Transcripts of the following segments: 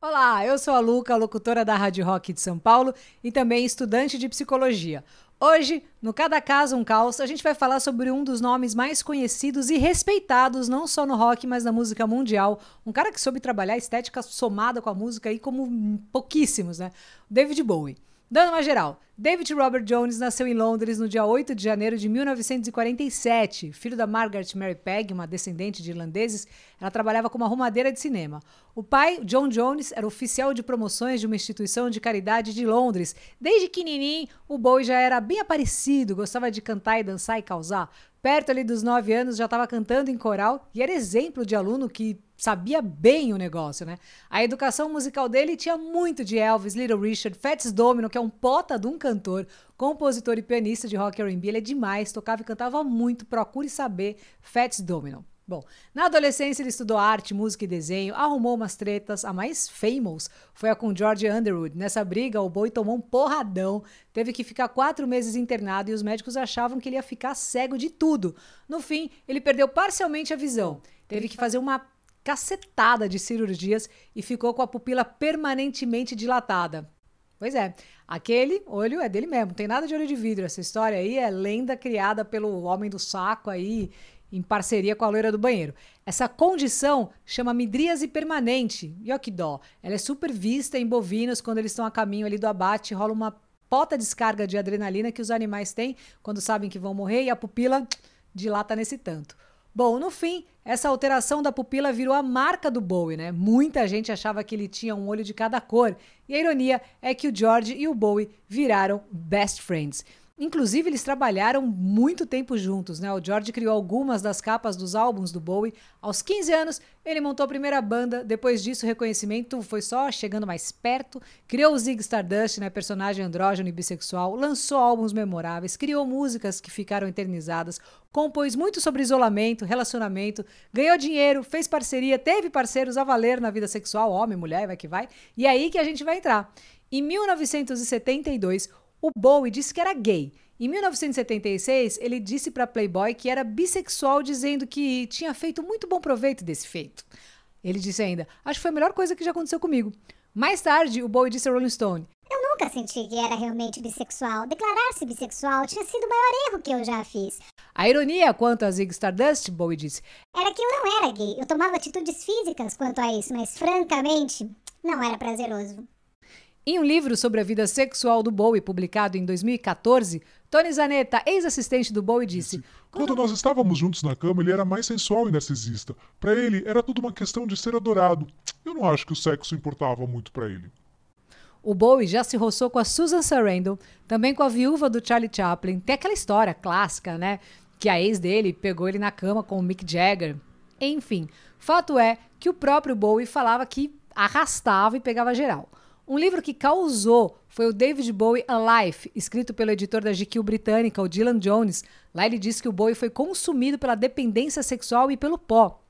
Olá, eu sou a Luca, locutora da Rádio Rock de São Paulo e também estudante de psicologia. Hoje, no Cada Caso um Caos, a gente vai falar sobre um dos nomes mais conhecidos e respeitados não só no rock, mas na música mundial. Um cara que soube trabalhar estética somada com a música aí como pouquíssimos, né? David Bowie. Dando uma geral, David Robert Jones nasceu em Londres no dia 8 de janeiro de 1947. Filho da Margaret Mary Pegg, uma descendente de irlandeses, ela trabalhava como arrumadeira de cinema. O pai, John Jones, era oficial de promoções de uma instituição de caridade de Londres. Desde pequenininho, o boy já era bem aparecido, gostava de cantar e dançar e causar. Perto ali dos 9 anos já estava cantando em coral e era exemplo de aluno que sabia bem o negócio, né? A educação musical dele tinha muito de Elvis, Little Richard, Fats Domino, que é um pota de um cantor cantor, compositor e pianista de rock R&B. Ele é demais, tocava e cantava muito. Procure saber Fats Domino. Bom, na adolescência ele estudou arte, música e desenho, arrumou umas tretas. A mais famous foi a com George Underwood. Nessa briga, o boi tomou um porradão, teve que ficar quatro meses internado e os médicos achavam que ele ia ficar cego de tudo. No fim, ele perdeu parcialmente a visão. Teve que fazer uma cacetada de cirurgias e ficou com a pupila permanentemente dilatada. Pois é. Aquele olho é dele mesmo. Tem nada de olho de vidro. Essa história aí é lenda criada pelo homem do saco aí em parceria com a loira do banheiro. Essa condição chama midríase permanente. E ó que dó. Ela é super vista em bovinos quando eles estão a caminho ali do abate, rola uma pota descarga de adrenalina que os animais têm quando sabem que vão morrer e a pupila dilata nesse tanto. Bom, no fim, essa alteração da pupila virou a marca do Bowie, né? Muita gente achava que ele tinha um olho de cada cor. E a ironia é que o George e o Bowie viraram best friends. Inclusive, eles trabalharam muito tempo juntos, né? O George criou algumas das capas dos álbuns do Bowie. Aos 15 anos, ele montou a primeira banda. Depois disso, o reconhecimento foi só chegando mais perto. Criou o Zig Stardust, né? Personagem andrógeno e bissexual. Lançou álbuns memoráveis. Criou músicas que ficaram eternizadas. Compôs muito sobre isolamento, relacionamento. Ganhou dinheiro, fez parceria, teve parceiros a valer na vida sexual, homem, mulher, vai que vai. E é aí que a gente vai entrar. Em 1972, o Bowie disse que era gay. Em 1976, ele disse para Playboy que era bissexual, dizendo que tinha feito muito bom proveito desse feito. Ele disse ainda: Acho que foi a melhor coisa que já aconteceu comigo. Mais tarde, o Bowie disse a Rolling Stone: Eu nunca senti que era realmente bissexual. Declarar-se bissexual tinha sido o maior erro que eu já fiz. A ironia quanto a Zig Stardust, Bowie disse, era que eu não era gay. Eu tomava atitudes físicas quanto a isso, mas francamente, não era prazeroso. Em um livro sobre a vida sexual do Bowie, publicado em 2014, Tony Zanetta, ex-assistente do Bowie, disse: Quando nós estávamos juntos na cama, ele era mais sensual e narcisista. Para ele, era tudo uma questão de ser adorado. Eu não acho que o sexo importava muito para ele. O Bowie já se roçou com a Susan Sarandon, também com a viúva do Charlie Chaplin. Tem aquela história clássica, né? Que a ex dele pegou ele na cama com o Mick Jagger. Enfim, fato é que o próprio Bowie falava que arrastava e pegava geral. Um livro que causou foi o David Bowie Alive, escrito pelo editor da GQ britânica, o Dylan Jones. Lá ele diz que o Bowie foi consumido pela dependência sexual e pelo pó.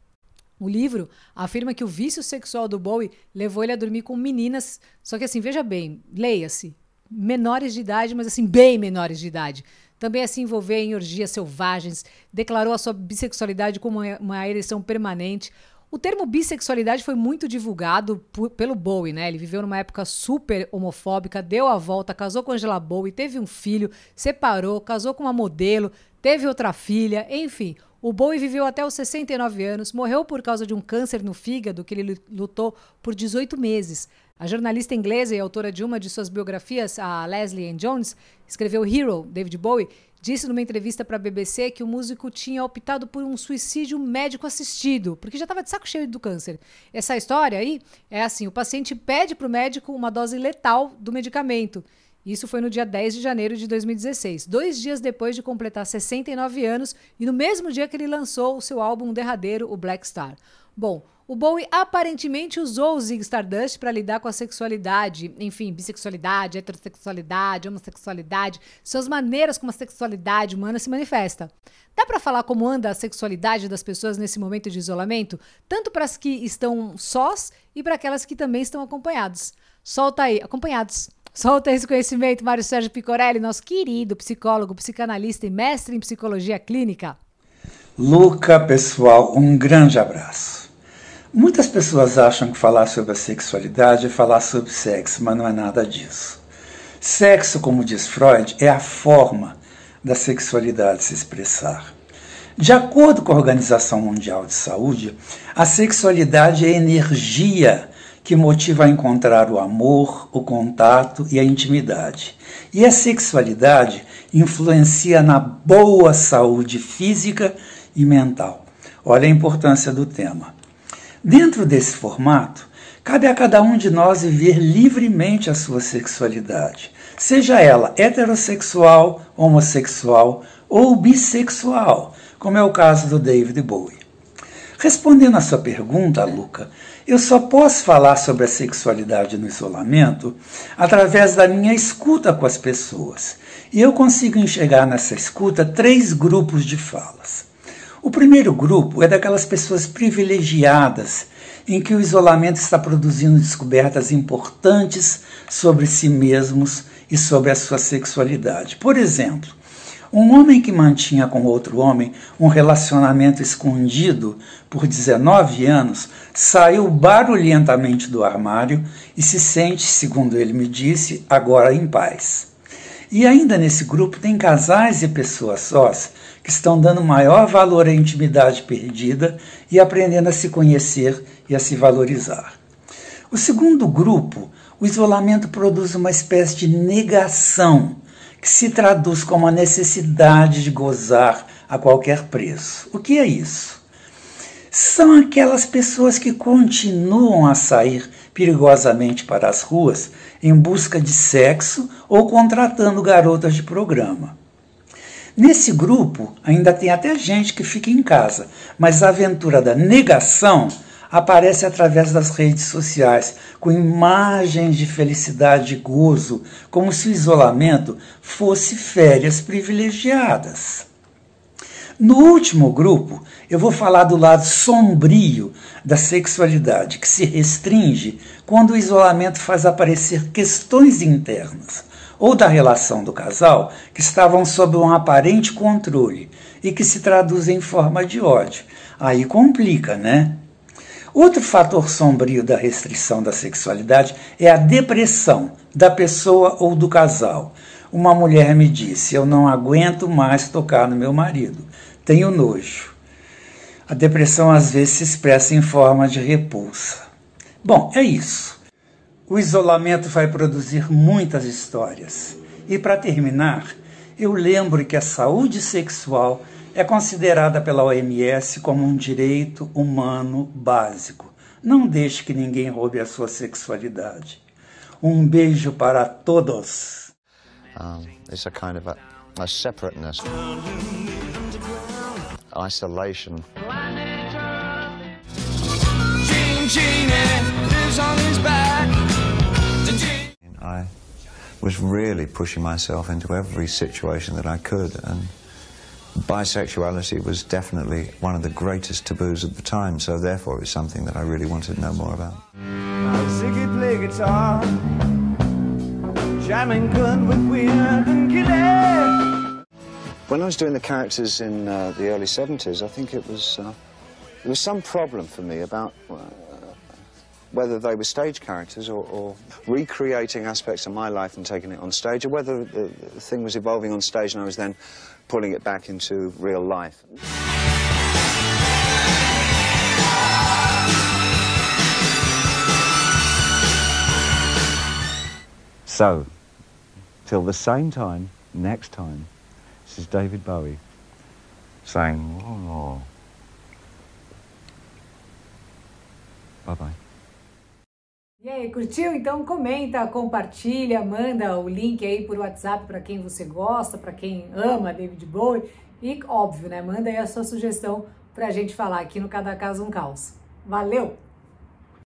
O livro afirma que o vício sexual do Bowie levou ele a dormir com meninas, só que assim, veja bem, leia-se, menores de idade, mas assim, bem menores de idade. Também a é se envolver em orgias selvagens, declarou a sua bissexualidade como uma ereção permanente. O termo bissexualidade foi muito divulgado pelo Bowie, né? Ele viveu numa época super homofóbica, deu a volta, casou com Angela Bowie, teve um filho, separou, casou com uma modelo, teve outra filha, enfim. O Bowie viveu até os 69 anos, morreu por causa de um câncer no fígado que ele lutou por 18 meses. A jornalista inglesa e autora de uma de suas biografias, a Leslie Ann Jones, escreveu Hero, David Bowie, disse numa entrevista para a BBC que o músico tinha optado por um suicídio médico assistido, porque já estava de saco cheio do câncer. Essa história aí é assim: o paciente pede para o médico uma dose letal do medicamento. Isso foi no dia 10 de janeiro de 2016, dois dias depois de completar 69 anos e no mesmo dia que ele lançou o seu álbum derradeiro, o Black Star. Bom, o Bowie aparentemente usou o Zig Stardust para lidar com a sexualidade, enfim, bissexualidade, heterossexualidade, homossexualidade, suas maneiras como a sexualidade humana se manifesta. Dá para falar como anda a sexualidade das pessoas nesse momento de isolamento, tanto para as que estão sós e para aquelas que também estão acompanhadas. Solta aí, acompanhados. Solta esse conhecimento, Mário Sérgio Picorelli, nosso querido psicólogo, psicanalista e mestre em psicologia clínica. Luca, pessoal, um grande abraço. Muitas pessoas acham que falar sobre a sexualidade é falar sobre sexo, mas não é nada disso. Sexo, como diz Freud, é a forma da sexualidade se expressar. De acordo com a Organização Mundial de Saúde, a sexualidade é energia que motiva a encontrar o amor, o contato e a intimidade. E a sexualidade influencia na boa saúde física e mental. Olha a importância do tema. Dentro desse formato, cabe a cada um de nós viver livremente a sua sexualidade, seja ela heterossexual, homossexual ou bissexual, como é o caso do David Bowie. Respondendo à sua pergunta, Luca, eu só posso falar sobre a sexualidade no isolamento através da minha escuta com as pessoas. E eu consigo enxergar nessa escuta três grupos de falas. O primeiro grupo é daquelas pessoas privilegiadas em que o isolamento está produzindo descobertas importantes sobre si mesmos e sobre a sua sexualidade. Por exemplo, um homem que mantinha com outro homem um relacionamento escondido por 19 anos saiu barulhentamente do armário e se sente, segundo ele me disse, agora em paz. E ainda nesse grupo tem casais e pessoas sós que estão dando maior valor à intimidade perdida e aprendendo a se conhecer e a se valorizar. O segundo grupo, o isolamento produz uma espécie de negação que se traduz como a necessidade de gozar a qualquer preço. O que é isso? São aquelas pessoas que continuam a sair perigosamente para as ruas em busca de sexo ou contratando garotas de programa. Nesse grupo ainda tem até gente que fica em casa, mas a aventura da negação aparece através das redes sociais, com imagens de felicidade e gozo, como se o isolamento fosse férias privilegiadas. No último grupo, eu vou falar do lado sombrio da sexualidade, que se restringe quando o isolamento faz aparecer questões internas ou da relação do casal que estavam sob um aparente controle e que se traduzem em forma de ódio. Aí complica, né? Outro fator sombrio da restrição da sexualidade é a depressão da pessoa ou do casal. Uma mulher me disse: Eu não aguento mais tocar no meu marido tenho nojo. A depressão às vezes se expressa em forma de repulsa. Bom, é isso. O isolamento vai produzir muitas histórias. E para terminar, eu lembro que a saúde sexual é considerada pela OMS como um direito humano básico. Não deixe que ninguém roube a sua sexualidade. Um beijo para todos. Um, it's a kind of a, a separateness. isolation. I was really pushing myself into every situation that I could, and bisexuality was definitely one of the greatest taboos of the time, so therefore it's something that I really wanted to know more about. play guitar, jamming with weird and when I was doing the characters in uh, the early 70s, I think it was... Uh, there was some problem for me about uh, whether they were stage characters or, or, recreating aspects of my life and taking it on stage, or whether the, the thing was evolving on stage and I was then pulling it back into real life. So, till the same time next time. is David Bowie saying, oh, bye bye. E aí, curtiu? Então comenta, compartilha, manda o link aí por WhatsApp para quem você gosta, para quem ama David Bowie e óbvio, né? Manda aí a sua sugestão para a gente falar aqui no Cada Caso um Caos. Valeu!